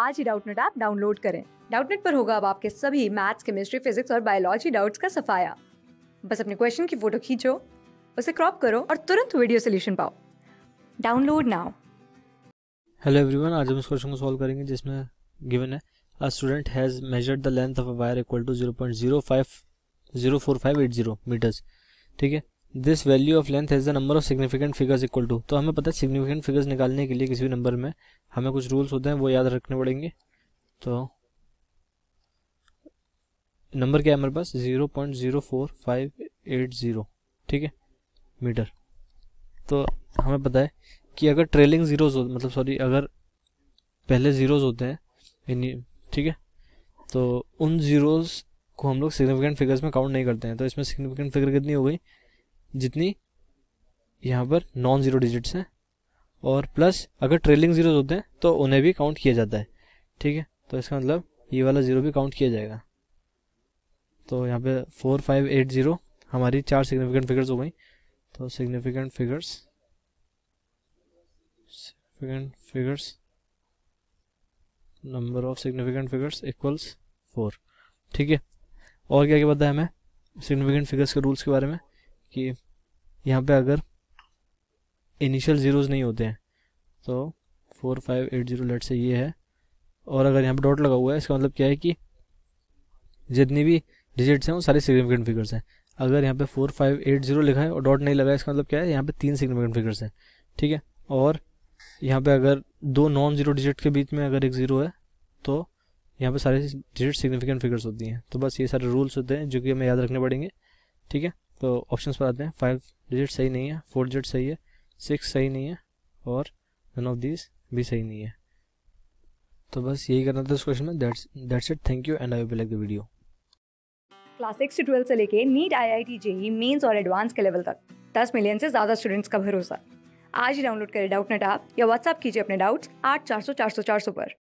आज ही Doubtnut app download करें डाउटनेट पर होगा अब आपके सभी मैथ्स केमिस्ट्री फिजिक्स और बायोलॉजी डाउट्स का सफाया बस अपने क्वेश्चन की फोटो खींचो उसे क्रॉप करो और तुरंत वीडियो सोल्यूशन पाओ डाउनलोड नाउ हेलो एवरीवन आज हम इस क्वेश्चन को सॉल्व करेंगे जिसमें गिवन है a student has measured the length of a wire equal to 0.05 04580 meters ठीक है this value of length is the number of significant figures equal to तो हमें पता है सिग्निफिकेंट फिगर्स निकालने के लिए किसी भी नंबर में हमें कुछ रूल्स होते हैं वो याद रखने पड़ेंगे तो नंबर क्या है हमारे पास zero point zero four five eight zero ठीक है मीटर तो हमें पता है कि अगर ट्रेलिंग ज़ीरोज़ हो मतलब सॉरी अगर पहले ज़ीरोज़ होते हैं ठीक है तो उन ज़ीरोज़ को हम लोग सिग्निफिकेंट फिगर्स में काउंट नहीं करते हैं तो इसमें सिग्निफिकेंट फिगर कितनी हो गई जितनी यहाँ पर नॉन ज़ीरो डिजिट्स हैं और प्लस अगर ट्रेलिंग ज़ीरोज होते हैं तो उन्हें भी काउंट किया जाता है ठीक है तो इसका मतलब ये वाला ज़ीरो भी काउंट किया जाएगा तो यहाँ पे फोर फाइव एट ज़ीरो हमारी चार सिग्निफिकेंट फिगर्स हो गई तो significant figures significant figures number of significant figures equals four ठीक है और क्या क्या पता है हमें सिग्निफिकेंट फिगर्स के रूल्स के बारे में कि यहाँ पे अगर इनिशियल ज़ीरोज़ नहीं होते हैं तो four five eight zero let say ये है और अगर यहाँ पे डॉट लगा हुआ है इसका मतलब क्या है कि जितनी भी डिजिट्स हैं वो सारे सिग्निफिकेंट फिगर्स हैं अगर यहाँ पे फोर फाइव एट ज़ीरो लिखा है और डॉट नहीं लगा है इसका मतलब क्या है यहाँ पे तीन सिग्निफिकेंट फिगर्स हैं ठीक है और यहाँ पे अगर दो नॉन ज़ीरो डिजिट के बीच में अगर एक ज़ीरो है तो यहाँ पे सारे डिजिट सिग्निफिकेंट फिगर्स होती हैं तो बस ये सारे रूल्स होते हैं जो कि हमें याद रखने पड़ेंगे ठीक है तो ऑप्शन पर आते हैं फाइव डिजिट सही नहीं है फोर डिजिट सही है सिक्स सही नहीं है और नन ऑफ दिस भी सही नहीं है तो बस यही करना था इस क्वेश्चन में that's it thank you and I will like the video class six से ट्वेल्थ से लेके NEET I I T JEE mains और एडवांस के लेवल तक दस मिलियन से ज़्यादा स्टूडेंट्स का भरोसा आज ही डाउनलोड करें डाउट नेट ऐप या व्हाट्सअप कीजिए अपने डाउट्स आठ चार सौ चार सौ चार सौ पर